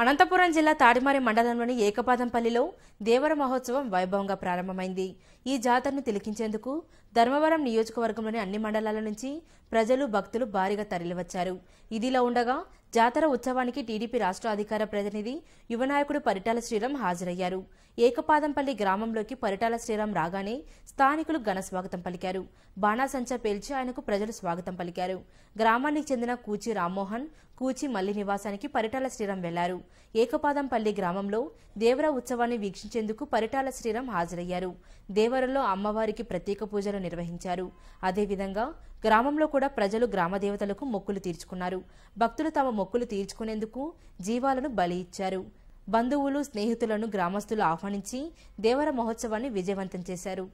అనంతపురం జిల్లా తాడిమారి మండలంలోని ఏకపాదంపల్లిలో దేవర మహోత్సవం వైభవంగా ప్రారంభమైంది ఈ జాతరను తిలకించేందుకు ధర్మవరం నియోజకవర్గంలోని అన్ని మండలాల నుంచి ప్రజలు భక్తులు భారీగా తరలివచ్చారు ఇదిలా ఉండగా జాతర ఉత్సవానికి టీడీపీ రాష్ట్ర అధికార ప్రతినిధి యువనాయకుడు పరిటాల శ్రీరామ్ హాజరయ్యారు ఏకపాదంపల్లి గ్రామంలోకి పరిటాల శ్రీరామ్ రాగానే స్థానికులు ఘన స్వాగతం పలికారు బాణాసంచ పేల్చి ఆయనకు ప్రజలు స్వాగతం పలికారు గ్రామానికి చెందిన కూచి రామ్మోహన్ కూచి మల్లి నివాసానికి పరిటాల శ్రీరామ్ వెళ్లారు ఏకపాదంపల్లి గ్రామంలో దేవర ఉత్సవాన్ని వీక్షించేందుకు పరిటాల శ్రీరామ్ హాజరయ్యారు దేవరలో అమ్మవారికి ప్రత్యేక పూజలు నిర్వహించారు అదేవిధంగా గ్రామంలో కూడా ప్రజలు గ్రామదేవతలకు మొక్కులు తీర్చుకున్నారు భక్తులు తమ మొక్కులు తీర్చుకునేందుకు జీవాలను బలి ఇచ్చారు బంధువులు స్నేహితులను గ్రామస్తులు ఆహ్వానించి దేవర మహోత్సవాన్ని విజయవంతం చేశారు